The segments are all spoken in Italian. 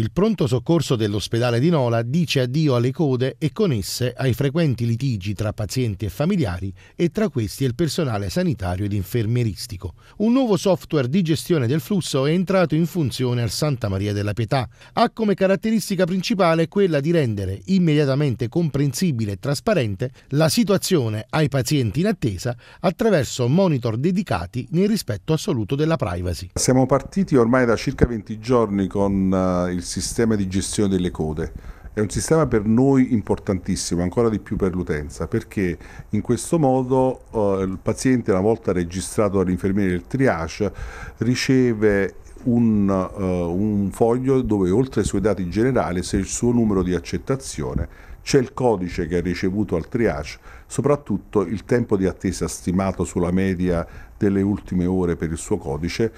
Il pronto soccorso dell'ospedale di Nola dice addio alle code e con esse ai frequenti litigi tra pazienti e familiari e tra questi il personale sanitario ed infermieristico. Un nuovo software di gestione del flusso è entrato in funzione al Santa Maria della Pietà. Ha come caratteristica principale quella di rendere immediatamente comprensibile e trasparente la situazione ai pazienti in attesa attraverso monitor dedicati nel rispetto assoluto della privacy. Siamo partiti ormai da circa 20 giorni con eh, il sistema di gestione delle code. È un sistema per noi importantissimo, ancora di più per l'utenza, perché in questo modo eh, il paziente, una volta registrato dall'infermiere del triage, riceve un, uh, un foglio dove oltre ai suoi dati generali c'è il suo numero di accettazione c'è il codice che ha ricevuto al triage, soprattutto il tempo di attesa stimato sulla media delle ultime ore per il suo codice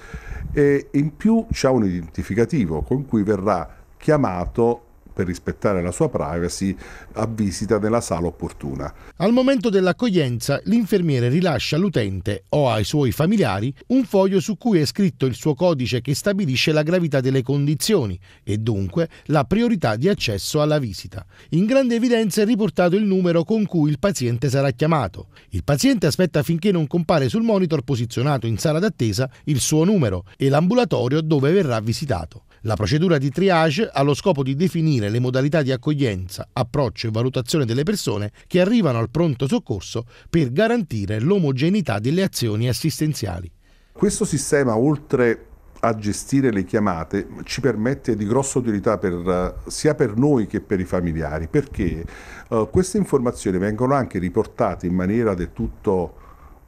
e in più c'è un identificativo con cui verrà chiamato per rispettare la sua privacy, a visita nella sala opportuna. Al momento dell'accoglienza, l'infermiere rilascia all'utente o ai suoi familiari un foglio su cui è scritto il suo codice che stabilisce la gravità delle condizioni e dunque la priorità di accesso alla visita. In grande evidenza è riportato il numero con cui il paziente sarà chiamato. Il paziente aspetta finché non compare sul monitor posizionato in sala d'attesa il suo numero e l'ambulatorio dove verrà visitato. La procedura di triage ha lo scopo di definire le modalità di accoglienza, approccio e valutazione delle persone che arrivano al pronto soccorso per garantire l'omogeneità delle azioni assistenziali. Questo sistema, oltre a gestire le chiamate, ci permette di grossa utilità per, sia per noi che per i familiari, perché eh, queste informazioni vengono anche riportate in maniera del tutto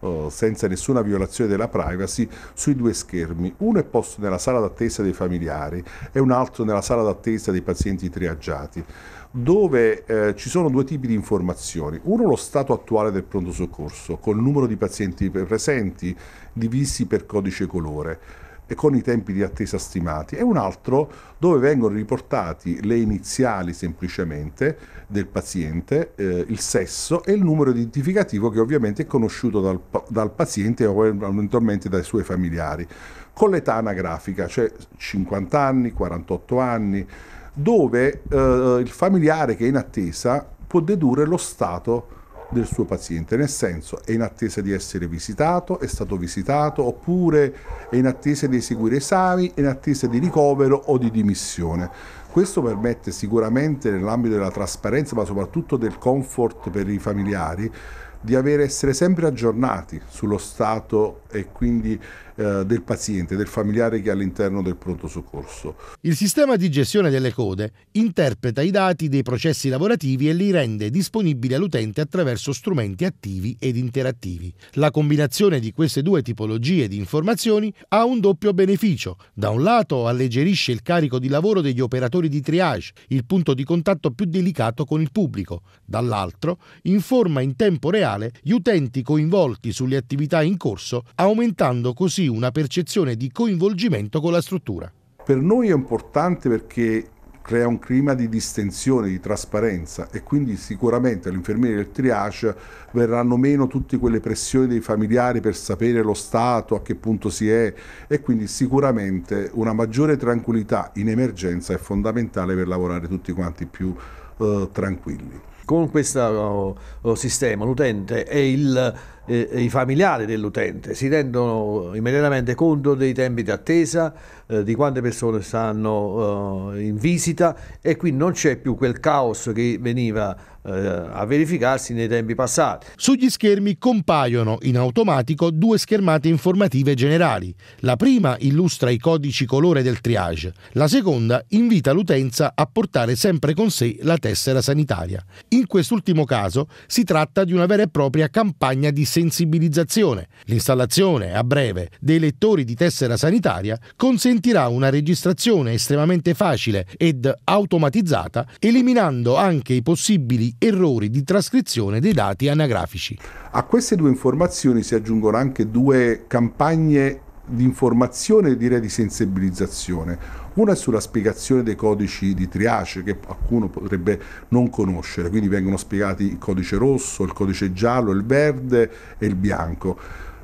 eh, senza nessuna violazione della privacy sui due schermi. Uno è posto nella sala d'attesa dei familiari e un altro nella sala d'attesa dei pazienti triaggiati dove eh, ci sono due tipi di informazioni. Uno lo stato attuale del pronto soccorso, col numero di pazienti presenti divisi per codice colore e con i tempi di attesa stimati, e un altro dove vengono riportati le iniziali semplicemente del paziente, eh, il sesso e il numero identificativo che ovviamente è conosciuto dal, dal paziente o eventualmente dai suoi familiari, con l'età anagrafica, cioè 50 anni, 48 anni, dove eh, il familiare che è in attesa può dedurre lo stato del suo paziente, nel senso è in attesa di essere visitato, è stato visitato, oppure è in attesa di eseguire esami, è in attesa di ricovero o di dimissione. Questo permette sicuramente nell'ambito della trasparenza, ma soprattutto del comfort per i familiari, di avere, essere sempre aggiornati sullo stato e quindi eh, del paziente, del familiare che è all'interno del pronto soccorso. Il sistema di gestione delle code interpreta i dati dei processi lavorativi e li rende disponibili all'utente attraverso strumenti attivi ed interattivi. La combinazione di queste due tipologie di informazioni ha un doppio beneficio. Da un lato alleggerisce il carico di lavoro degli operatori operatori di triage, il punto di contatto più delicato con il pubblico. Dall'altro, informa in tempo reale gli utenti coinvolti sulle attività in corso, aumentando così una percezione di coinvolgimento con la struttura. Per noi è importante perché crea un clima di distensione, di trasparenza e quindi sicuramente all'infermiere del triage verranno meno tutte quelle pressioni dei familiari per sapere lo stato, a che punto si è e quindi sicuramente una maggiore tranquillità in emergenza è fondamentale per lavorare tutti quanti più eh, tranquilli. Con questo oh, oh sistema l'utente è il eh, i familiari dell'utente, si rendono immediatamente conto dei tempi di attesa, eh, di quante persone stanno eh, in visita e qui non c'è più quel caos che veniva eh, a verificarsi nei tempi passati. Sugli schermi compaiono in automatico due schermate informative generali. La prima illustra i codici colore del triage, la seconda invita l'utenza a portare sempre con sé la tessera sanitaria. In quest'ultimo caso si tratta di una vera e propria campagna di sensibilizzazione. L'installazione, a breve, dei lettori di tessera sanitaria consentirà una registrazione estremamente facile ed automatizzata, eliminando anche i possibili errori di trascrizione dei dati anagrafici. A queste due informazioni si aggiungono anche due campagne di informazione e direi di sensibilizzazione. Una è sulla spiegazione dei codici di triace che qualcuno potrebbe non conoscere, quindi vengono spiegati il codice rosso, il codice giallo, il verde e il bianco,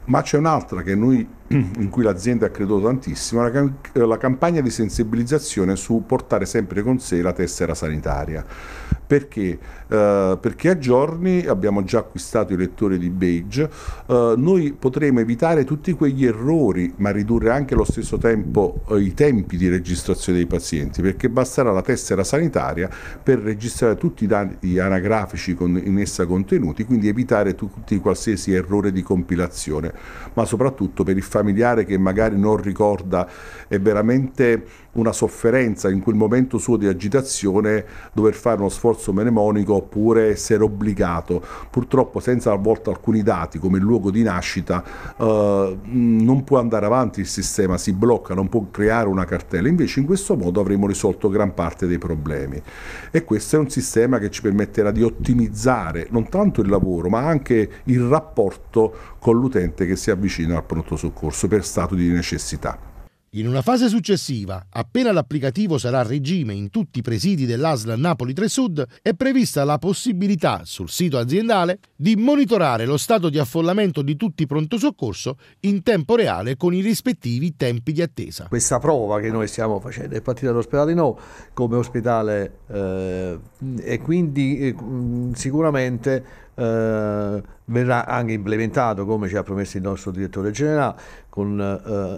ma c'è un'altra che noi Mm, in cui l'azienda ha creduto tantissimo, la, campagna di sensibilizzazione su portare sempre con sé la tessera sanitaria. Perché? Eh, perché a giorni abbiamo già acquistato i lettori di Beige, eh, noi potremo evitare tutti quegli errori, ma ridurre anche allo stesso tempo eh, i tempi di registrazione dei pazienti, perché basterà la tessera sanitaria per registrare tutti i dati anagrafici con, in essa contenuti, quindi evitare tutti qualsiasi errore di compilazione, ma soprattutto per il fatto familiare che magari non ricorda, è veramente una sofferenza in quel momento suo di agitazione dover fare uno sforzo mnemonico oppure essere obbligato, purtroppo senza a volte alcuni dati come il luogo di nascita eh, non può andare avanti il sistema, si blocca, non può creare una cartella, invece in questo modo avremo risolto gran parte dei problemi e questo è un sistema che ci permetterà di ottimizzare non tanto il lavoro ma anche il rapporto con l'utente che si avvicina al pronto soccorso ricorso per stato di necessità. In una fase successiva, appena l'applicativo sarà a regime in tutti i presidi dell'ASL Napoli 3 Sud, è prevista la possibilità, sul sito aziendale, di monitorare lo stato di affollamento di tutti i pronto soccorso in tempo reale con i rispettivi tempi di attesa. Questa prova che noi stiamo facendo è partita dall'ospedale No come ospedale eh, e quindi eh, sicuramente eh, verrà anche implementato, come ci ha promesso il nostro direttore generale, con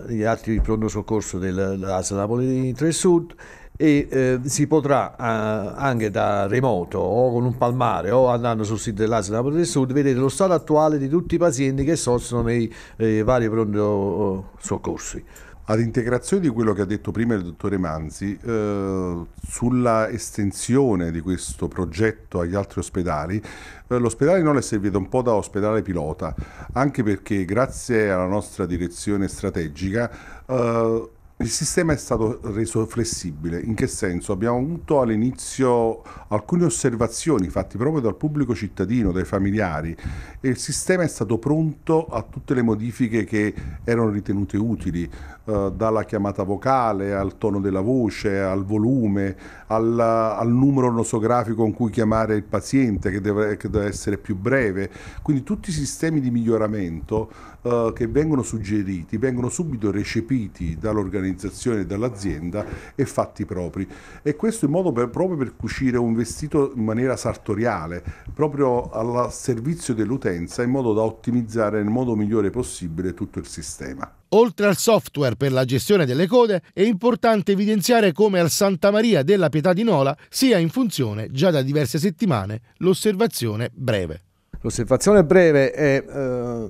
eh, gli atti di pronto soccorso dell'ASL Napoli di Tre Sud e eh, si potrà eh, anche da remoto o con un palmare o andando sul sito dell'ASL Napoli del Sud vedere lo stato attuale di tutti i pazienti che sorsano nei eh, vari pronto eh, soccorsi. Ad integrazione di quello che ha detto prima il dottore Manzi, eh, sulla estensione di questo progetto agli altri ospedali, eh, l'ospedale non è servito un po' da ospedale pilota, anche perché grazie alla nostra direzione strategica eh, il sistema è stato reso flessibile, in che senso? Abbiamo avuto all'inizio alcune osservazioni fatte proprio dal pubblico cittadino, dai familiari e il sistema è stato pronto a tutte le modifiche che erano ritenute utili, eh, dalla chiamata vocale al tono della voce, al volume, al, al numero nosografico con cui chiamare il paziente che deve, che deve, essere più breve. Quindi tutti i sistemi di miglioramento eh, che vengono suggeriti vengono subito recepiti dall'organizzazione dall'organizzazione, dall'azienda e fatti propri. E questo in modo per, proprio per cucire un vestito in maniera sartoriale, proprio al servizio dell'utenza, in modo da ottimizzare nel modo migliore possibile tutto il sistema. Oltre al software per la gestione delle code, è importante evidenziare come al Santa Maria della Pietà di Nola sia in funzione, già da diverse settimane, l'osservazione breve. L'osservazione breve è, eh,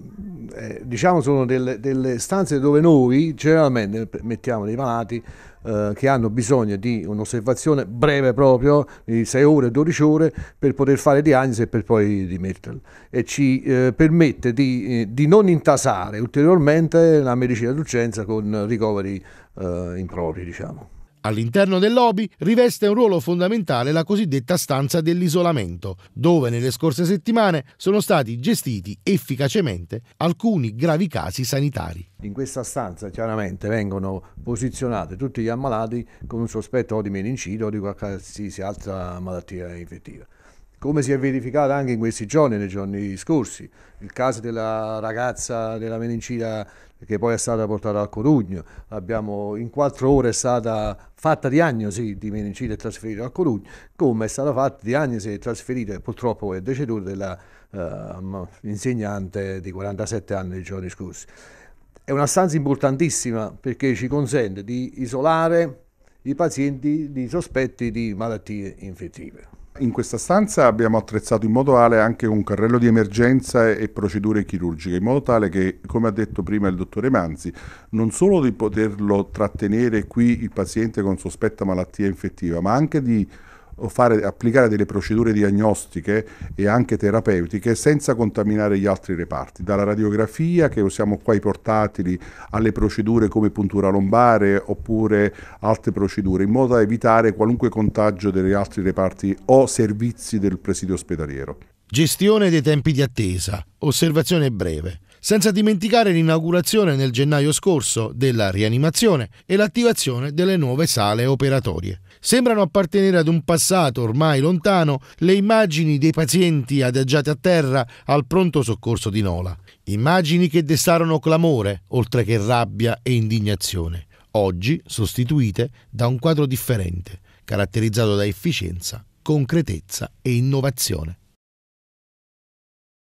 è diciamo, sono delle, delle, stanze dove noi generalmente mettiamo dei malati eh, che hanno bisogno di un'osservazione breve proprio, di 6 ore, 12 ore, per poter fare diagnosi e per poi rimetterla. E ci eh, permette di, eh, di, non intasare ulteriormente la medicina d'urgenza con ricoveri eh, impropri, diciamo. All'interno del lobby riveste un ruolo fondamentale la cosiddetta stanza dell'isolamento, dove nelle scorse settimane sono stati gestiti efficacemente alcuni gravi casi sanitari. In questa stanza chiaramente vengono posizionati tutti gli ammalati con un sospetto o di meningite o di qualsiasi altra malattia infettiva come si è verificato anche in questi giorni, nei giorni scorsi, il caso della ragazza della meningita che poi è stata portata al Corugno, Abbiamo, in quattro ore è stata fatta diagnosi di meningite e trasferita al Corugno, come è stata fatta diagnosi e trasferita, purtroppo è deceduta, dell'insegnante eh, uh, di 47 anni nei giorni scorsi. È una stanza importantissima perché ci consente di isolare i pazienti di sospetti di malattie infettive. In questa stanza abbiamo attrezzato in modo tale anche un carrello di emergenza e procedure chirurgiche, in modo tale che, come ha detto prima il dottore Manzi, non solo di poterlo trattenere qui il paziente con sospetta malattia infettiva, ma anche di o fare, applicare delle procedure diagnostiche e anche terapeutiche senza contaminare gli altri reparti, dalla radiografia che usiamo qua i portatili alle procedure come puntura lombare oppure altre procedure, in modo da evitare qualunque contagio degli altri reparti o servizi del presidio ospedaliero. Gestione dei tempi di attesa, osservazione breve senza dimenticare l'inaugurazione nel gennaio scorso della rianimazione e l'attivazione delle nuove sale operatorie. Sembrano appartenere ad un passato ormai lontano le immagini dei pazienti adagiati a terra al pronto soccorso di Nola. Immagini che destarono clamore, oltre che rabbia e indignazione, oggi sostituite da un quadro differente, caratterizzato da efficienza, concretezza e innovazione.